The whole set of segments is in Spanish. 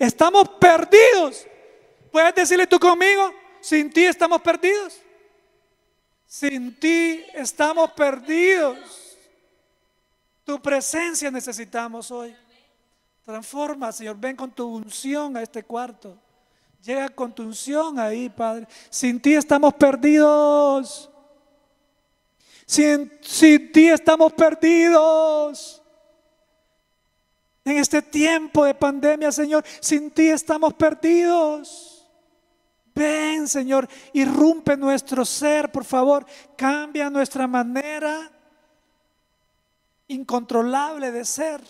Estamos perdidos. ¿Puedes decirle tú conmigo? Sin ti estamos perdidos. Sin ti estamos perdidos. Tu presencia necesitamos hoy. Transforma, Señor. Ven con tu unción a este cuarto. Llega con tu unción ahí, Padre. Sin ti estamos perdidos. Sin, sin ti estamos perdidos en este tiempo de pandemia, Señor. Sin ti estamos perdidos. Ven, Señor, irrumpe nuestro ser, por favor. Cambia nuestra manera incontrolable de ser.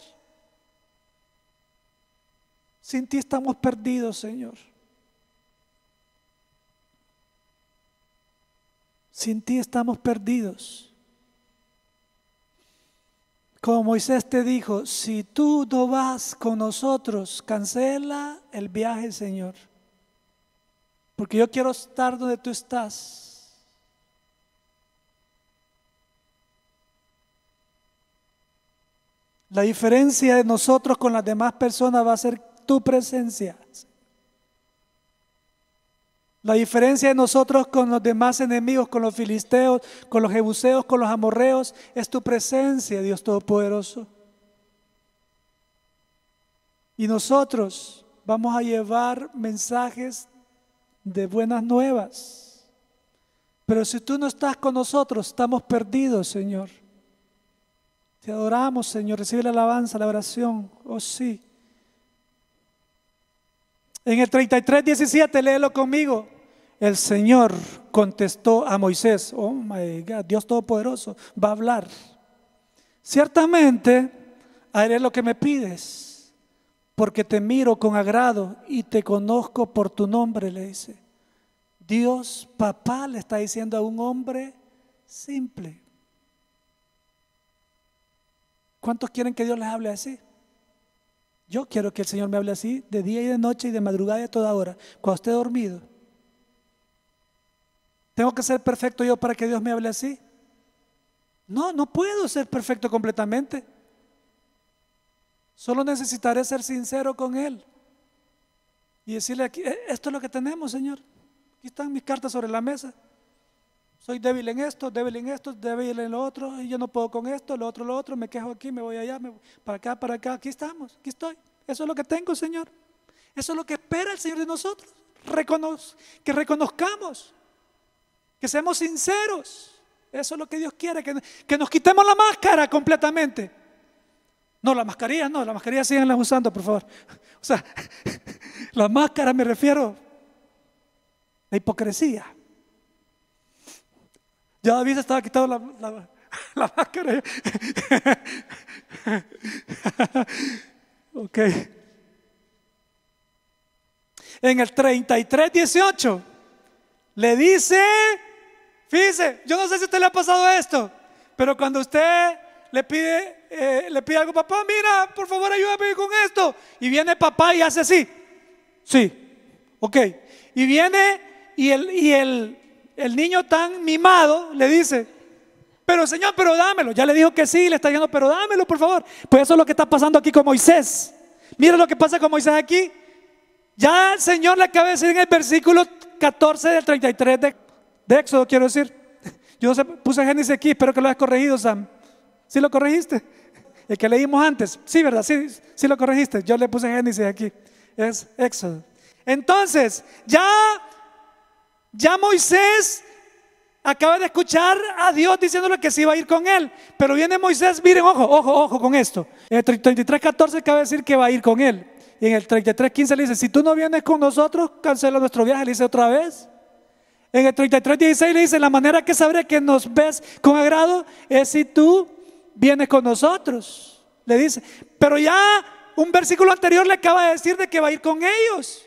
Sin ti estamos perdidos, Señor. Sin ti estamos perdidos. Como Moisés te dijo, si tú no vas con nosotros, cancela el viaje, Señor. Porque yo quiero estar donde tú estás. La diferencia de nosotros con las demás personas va a ser tu presencia. La diferencia de nosotros con los demás enemigos, con los filisteos, con los jebuseos, con los amorreos, es tu presencia, Dios Todopoderoso. Y nosotros vamos a llevar mensajes de buenas nuevas. Pero si tú no estás con nosotros, estamos perdidos, Señor. Te adoramos, Señor. Recibe la alabanza, la oración. Oh sí. En el 33, 17, léelo conmigo. El Señor contestó a Moisés, oh my God, Dios Todopoderoso, va a hablar. Ciertamente haré lo que me pides, porque te miro con agrado y te conozco por tu nombre, le dice. Dios papá le está diciendo a un hombre simple. ¿Cuántos quieren que Dios les hable así? Yo quiero que el Señor me hable así de día y de noche y de madrugada y a toda hora, cuando esté dormido. ¿Tengo que ser perfecto yo para que Dios me hable así? No, no puedo ser perfecto completamente. Solo necesitaré ser sincero con Él y decirle aquí, eh, esto es lo que tenemos, Señor. Aquí están mis cartas sobre la mesa soy débil en esto, débil en esto, débil en lo otro, y yo no puedo con esto, lo otro, lo otro, me quejo aquí, me voy allá, me para acá, para acá, aquí estamos, aquí estoy. Eso es lo que tengo, Señor. Eso es lo que espera el Señor de nosotros. que reconozcamos, que seamos sinceros. Eso es lo que Dios quiere, que, nos quitemos la máscara completamente. No, la mascarilla no, la mascarilla síganla usando, por favor. O sea, la máscara me refiero la hipocresía. Ya David estaba quitando la, la, máscara. ok. En el 33, 18, le dice, fíjese, yo no sé si a usted le ha pasado esto, pero cuando usted le pide, eh, le pide algo, papá, mira, por favor ayúdame con esto, y viene papá y hace así, sí, ok, y viene y el, y el el niño tan mimado le dice, pero Señor, pero dámelo. Ya le dijo que sí, le está diciendo, pero dámelo, por favor. Pues eso es lo que está pasando aquí con Moisés. Mira lo que pasa con Moisés aquí. Ya el Señor le acaba de decir en el versículo 14 del 33 de, Éxodo, quiero decir. Yo puse Génesis aquí, espero que lo hayas corregido, Sam. ¿Sí lo corregiste? El que leímos antes. Sí, ¿verdad? Sí, sí lo corregiste. Yo le puse Génesis aquí. Es Éxodo. Entonces, ya ya Moisés acaba de escuchar a Dios diciéndole que se iba a ir con él. Pero viene Moisés, miren, ojo, ojo, ojo con esto. En el 33, 14 de decir que va a ir con él. Y en el 33, 15 le dice, si tú no vienes con nosotros, cancela nuestro viaje. Le dice otra vez. En el 33, le dice, la manera que sabré que nos ves con agrado es si tú vienes con nosotros. Le dice, pero ya un versículo anterior le acaba de decir de que va a ir con ellos.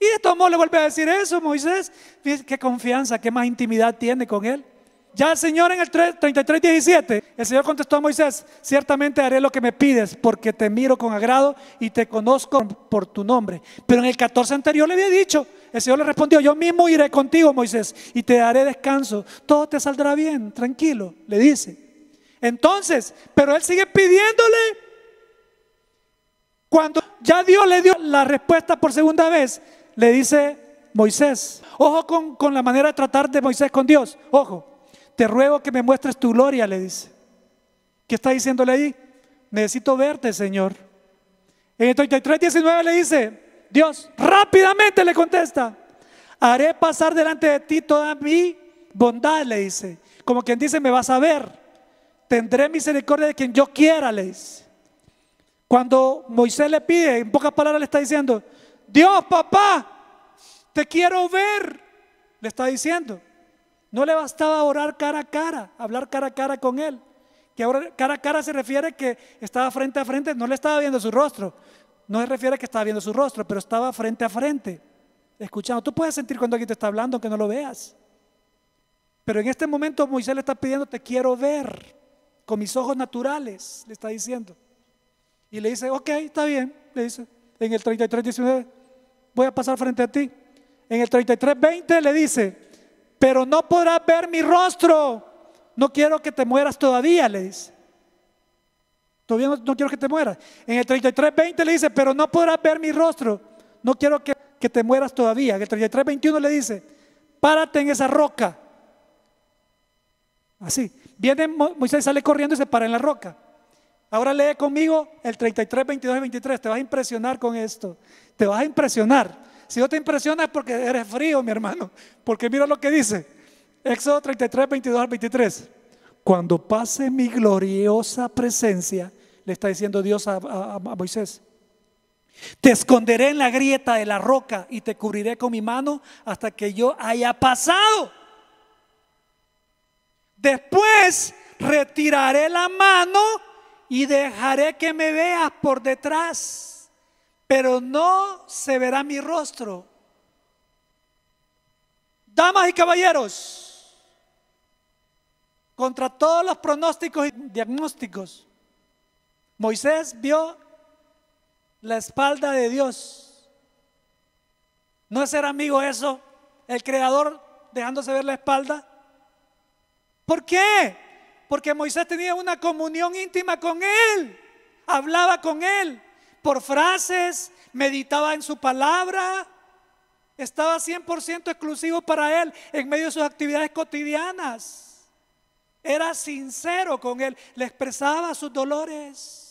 Y de todos modos le vuelve a decir eso, Moisés. Qué confianza, qué más intimidad tiene con él. Ya el Señor en el 33, 17, el Señor contestó a Moisés, ciertamente haré lo que me pides, porque te miro con agrado y te conozco por tu nombre. Pero en el 14 anterior le había dicho, el Señor le respondió, yo mismo iré contigo, Moisés, y te daré descanso. Todo te saldrá bien, tranquilo, le dice. Entonces, pero él sigue pidiéndole. Cuando ya Dios le dio la respuesta por segunda vez, le dice Moisés, ojo con, con la manera de tratar de Moisés con Dios, ojo, te ruego que me muestres tu gloria, le dice. ¿Qué está diciéndole ahí? Necesito verte, Señor. En el 33, 19 le dice, Dios rápidamente le contesta, haré pasar delante de ti toda mi bondad, le dice. Como quien dice, me vas a ver, tendré misericordia de quien yo quiera, le dice. Cuando Moisés le pide, en pocas palabras le está diciendo, Dios, papá, te quiero ver. Le está diciendo. No le bastaba orar cara a cara, hablar cara a cara con él. Que ahora cara a cara se refiere que estaba frente a frente, no le estaba viendo su rostro. No se refiere a que estaba viendo su rostro, pero estaba frente a frente, escuchando. Tú puedes sentir cuando alguien te está hablando, aunque no lo veas. Pero en este momento Moisés le está pidiendo, te quiero ver con mis ojos naturales, le está diciendo. Y le dice, ok, está bien, le dice, en el 33, 19. Voy a pasar frente a ti. En el 33:20 le dice, pero no podrás ver mi rostro. No quiero que te mueras todavía, le dice. Todavía no, quiero que te mueras. En el 33:20 le dice, pero no podrás ver mi rostro. No quiero que, que te mueras todavía. En el 33:21 le dice, párate en esa roca. Así. Viene Moisés, sale corriendo y se para en la roca. Ahora lee conmigo el 33, 22 y 23. Te vas a impresionar con esto. Te vas a impresionar. Si no te impresionas es porque eres frío, mi hermano. Porque mira lo que dice. Éxodo 33, 22 al 23. Cuando pase mi gloriosa presencia, le está diciendo Dios a, a Moisés. Te esconderé en la grieta de la roca y te cubriré con mi mano hasta que yo haya pasado. Después retiraré la mano y dejaré que me veas por detrás, pero no se verá mi rostro. Damas y caballeros, contra todos los pronósticos y diagnósticos, Moisés vio la espalda de Dios. ¿No es ser amigo eso? El creador dejándose ver la espalda. ¿Por qué? Porque Moisés tenía una comunión íntima con él, hablaba con él por frases, meditaba en su palabra, estaba 100% exclusivo para él en medio de sus actividades cotidianas. Era sincero con él, le expresaba sus dolores.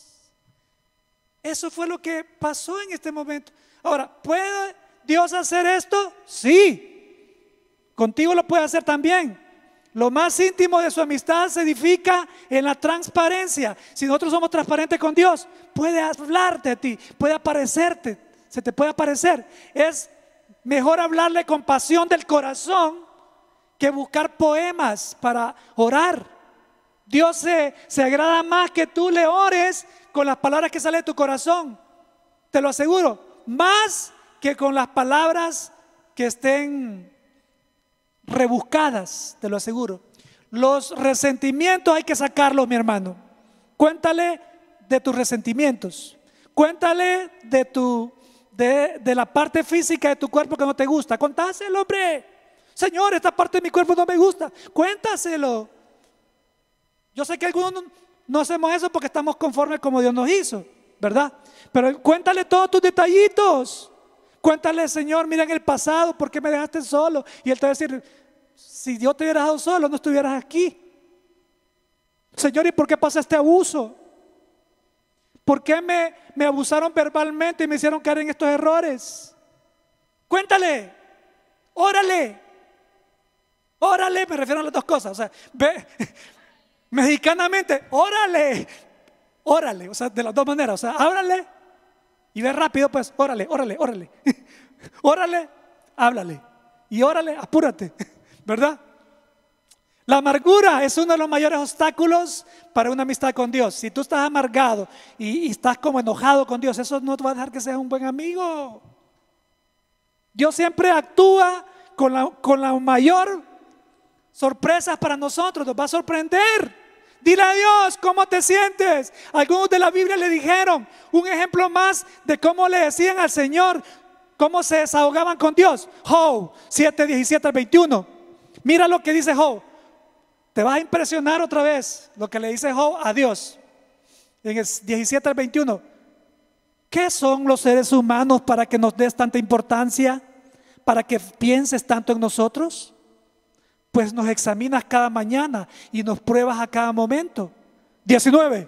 Eso fue lo que pasó en este momento. Ahora, ¿puede Dios hacer esto? Sí. Contigo lo puede hacer también. Lo más íntimo de su amistad se edifica en la transparencia. Si nosotros somos transparentes con Dios, puede hablarte a ti, puede aparecerte, se te puede aparecer. Es mejor hablarle con pasión del corazón que buscar poemas para orar. Dios se, se agrada más que tú le ores con las palabras que salen de tu corazón. Te lo aseguro, más que con las palabras que estén rebuscadas, te lo aseguro. Los resentimientos hay que sacarlos, mi hermano. Cuéntale de tus resentimientos. Cuéntale de tu de, de, la parte física de tu cuerpo que no te gusta. Contáselo, hombre. Señor, esta parte de mi cuerpo no me gusta. Cuéntaselo. Yo sé que algunos no, no hacemos eso porque estamos conformes como Dios nos hizo, ¿verdad? Pero cuéntale todos tus detallitos. Cuéntale, Señor, mira en el pasado, ¿por qué me dejaste solo? Y Él te va a decir, si yo te hubiera dejado solo, no estuvieras aquí. Señor, ¿y por qué pasa este abuso? ¿Por qué me, me abusaron verbalmente y me hicieron caer en estos errores? Cuéntale, órale, órale, me refiero a las dos cosas. O sea, ve, mexicanamente, órale, órale, o sea, de las dos maneras, o sea, ábrale y ve rápido, pues, órale, órale, órale. órale, háblale. Y órale, apúrate. ¿Verdad? La amargura es uno de los mayores obstáculos para una amistad con Dios. Si tú estás amargado y, estás como enojado con Dios, eso no te va a dejar que seas un buen amigo. Dios siempre actúa con la, con la mayor sorpresa para nosotros, nos va a sorprender. Dile a Dios cómo te sientes. Algunos de la Biblia le dijeron un ejemplo más de cómo le decían al Señor, cómo se desahogaban con Dios. Job 7, 17 al 21. Mira lo que dice Job. Te va a impresionar otra vez lo que le dice Job a Dios. En el 17 al 21. ¿Qué son los seres humanos para que nos des tanta importancia? Para que pienses tanto en nosotros pues nos examinas cada mañana y nos pruebas a cada momento. 19.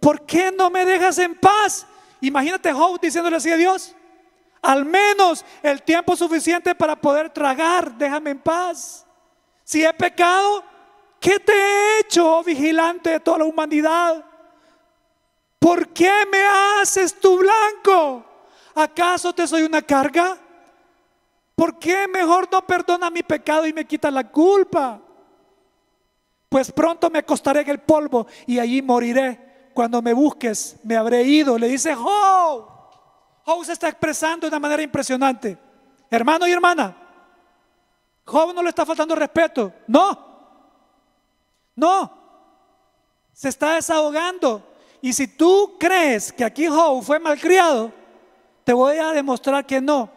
¿Por qué no me dejas en paz? Imagínate Job diciéndole así a Dios. Al menos el tiempo suficiente para poder tragar, déjame en paz. Si he pecado, ¿qué te he hecho, oh vigilante de toda la humanidad? ¿Por qué me haces tu blanco? ¿Acaso te soy una carga? ¿Por qué mejor no perdona mi pecado y me quita la culpa? Pues pronto me acostaré en el polvo y allí moriré. Cuando me busques, me habré ido. Le dice Job. Job se está expresando de una manera impresionante. Hermano y hermana, Job no le está faltando respeto. No, no, se está desahogando. Y si tú crees que aquí Job fue malcriado, te voy a demostrar que no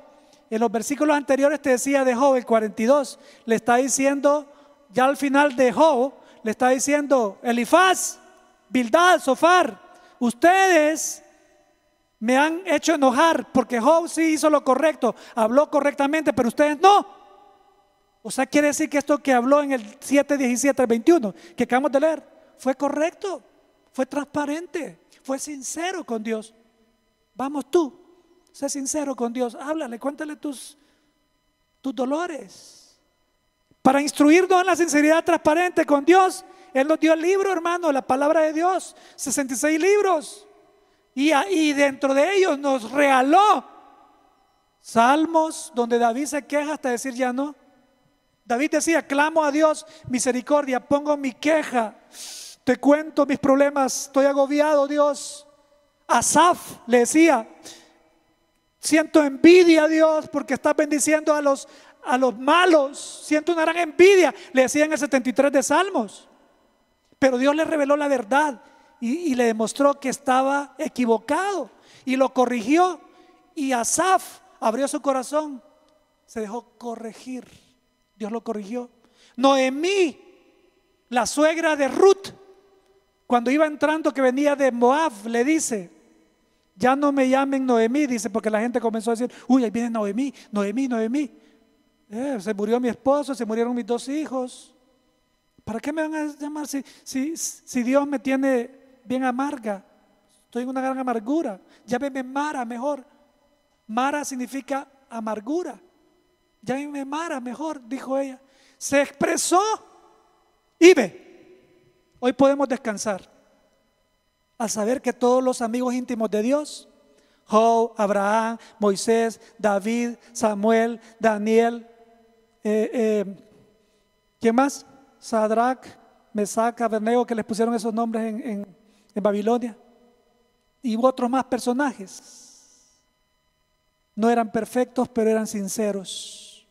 en los versículos anteriores te decía de Job, el 42, le está diciendo, ya al final de Job, le está diciendo, Elifaz, Bildad, Sofar, ustedes me han hecho enojar porque Job sí hizo lo correcto, habló correctamente, pero ustedes no. O sea, quiere decir que esto que habló en el 7, 17, 21, que acabamos de leer, fue correcto, fue transparente, fue sincero con Dios. Vamos tú, Sé sincero con Dios, háblale, cuéntale tus, tus dolores. Para instruirnos en la sinceridad transparente con Dios, Él nos dio el libro, hermano, la palabra de Dios, 66 libros. Y, y dentro de ellos nos regaló salmos donde David se queja hasta decir ya no. David decía, clamo a Dios misericordia, pongo mi queja, te cuento mis problemas, estoy agobiado, Dios. Asaf le decía, Siento envidia, Dios, porque está bendiciendo a los, a los malos. Siento una gran envidia. Le decía en el 73 de Salmos. Pero Dios le reveló la verdad y, y le demostró que estaba equivocado y lo corrigió. Y Asaf abrió su corazón, se dejó corregir. Dios lo corrigió. Noemí, la suegra de Ruth, cuando iba entrando que venía de Moab, le dice, ya no me llamen Noemí, dice, porque la gente comenzó a decir, uy, ahí viene Noemí, Noemí, Noemí. Eh, se murió mi esposo, se murieron mis dos hijos. ¿Para qué me van a llamar si, si Dios me tiene bien amarga? Estoy en una gran amargura. Llámeme Mara mejor. Mara significa amargura. Llámeme Mara mejor, dijo ella. Se expresó y ve. Hoy podemos descansar. A saber que todos los amigos íntimos de Dios, Job, Abraham, Moisés, David, Samuel, Daniel, eh, eh, ¿quién más? Sadrach, Mesac, Abednego, que les pusieron esos nombres en, en Babilonia, y otros más personajes. No eran perfectos, pero eran sinceros.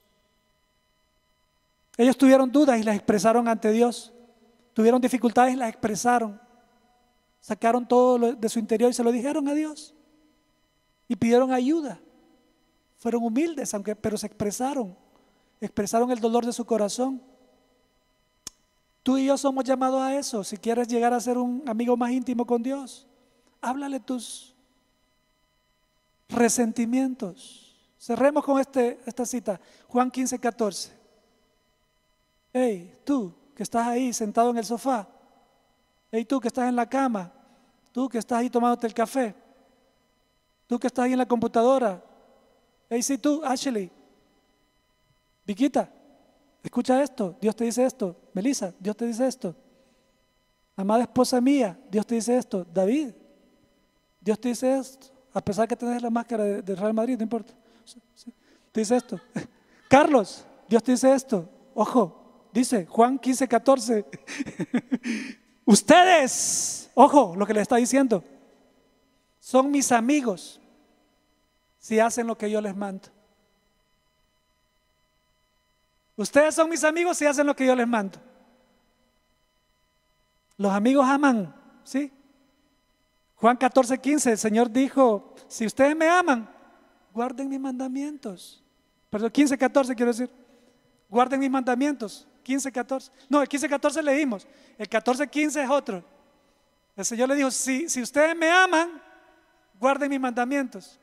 Ellos tuvieron dudas y las expresaron ante Dios. Tuvieron dificultades y las expresaron. Sacaron todo de su interior y se lo dijeron a Dios. Y pidieron ayuda. Fueron humildes, aunque, pero se expresaron. Expresaron el dolor de su corazón. Tú y yo somos llamados a eso. Si quieres llegar a ser un amigo más íntimo con Dios, háblale tus resentimientos. Cerremos con este, esta cita, Juan 15, 14. Hey, tú que estás ahí sentado en el sofá, Hey, tú que estás en la cama, tú que estás ahí tomándote el café, tú que estás ahí en la computadora. Hey, sí, tú, Ashley, Viquita, escucha esto, Dios te dice esto. Melissa, Dios te dice esto. Amada esposa mía, Dios te dice esto. David, Dios te dice esto. A pesar que tenés la máscara de, Real Madrid, no importa. Te dice esto. Carlos, Dios te dice esto. Ojo, dice Juan 15, 14. Ustedes, ojo lo que le está diciendo, son mis amigos si hacen lo que yo les mando. Ustedes son mis amigos si hacen lo que yo les mando. Los amigos aman, ¿sí? Juan 14, 15, el Señor dijo, si ustedes me aman, guarden mis mandamientos. Perdón, 15, 14 quiero decir, guarden mis mandamientos. 15, 14. No, el 15, 14 leímos. El 14, 15 es otro. El Señor le dijo, si, si ustedes me aman, guarden mis mandamientos.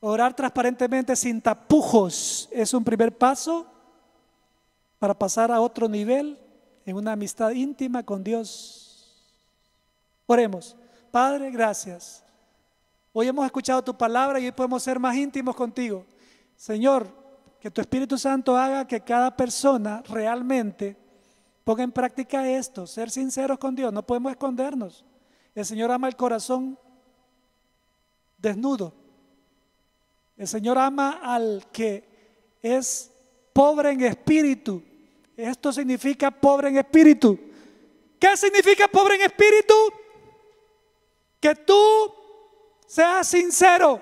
Orar transparentemente sin tapujos es un primer paso para pasar a otro nivel en una amistad íntima con Dios. Oremos. Padre, gracias. Hoy hemos escuchado tu palabra y hoy podemos ser más íntimos contigo. Señor, que tu Espíritu Santo haga que cada persona realmente ponga en práctica esto, ser sinceros con Dios, no podemos escondernos. El Señor ama el corazón desnudo. El Señor ama al que es pobre en espíritu. Esto significa pobre en espíritu. ¿Qué significa pobre en espíritu? Que tú seas sincero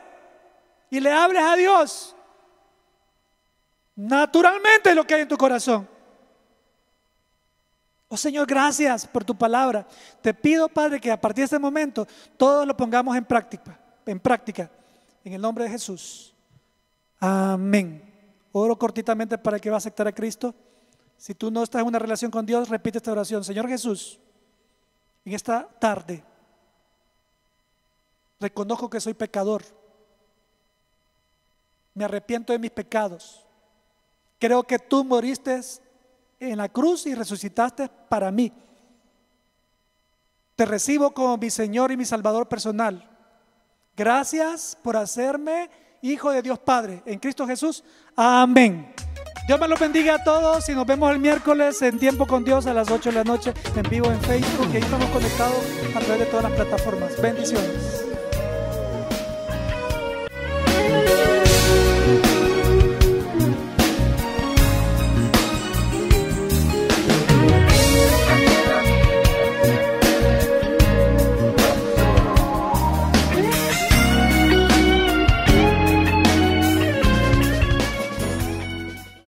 y le hables a Dios Naturalmente lo que hay en tu corazón. Oh Señor, gracias por tu palabra. Te pido, Padre, que a partir de este momento todo lo pongamos en práctica, en práctica, en el nombre de Jesús. Amén. Oro cortitamente para que va a aceptar a Cristo. Si tú no estás en una relación con Dios, repite esta oración. Señor Jesús, en esta tarde reconozco que soy pecador. Me arrepiento de mis pecados Creo que tú moriste en la cruz y resucitaste para mí. Te recibo como mi Señor y mi Salvador personal. Gracias por hacerme hijo de Dios Padre en Cristo Jesús. Amén. Dios me lo bendiga a todos y nos vemos el miércoles en Tiempo con Dios a las 8 de la noche en vivo en Facebook y ahí estamos conectados a través de todas las plataformas. Bendiciones.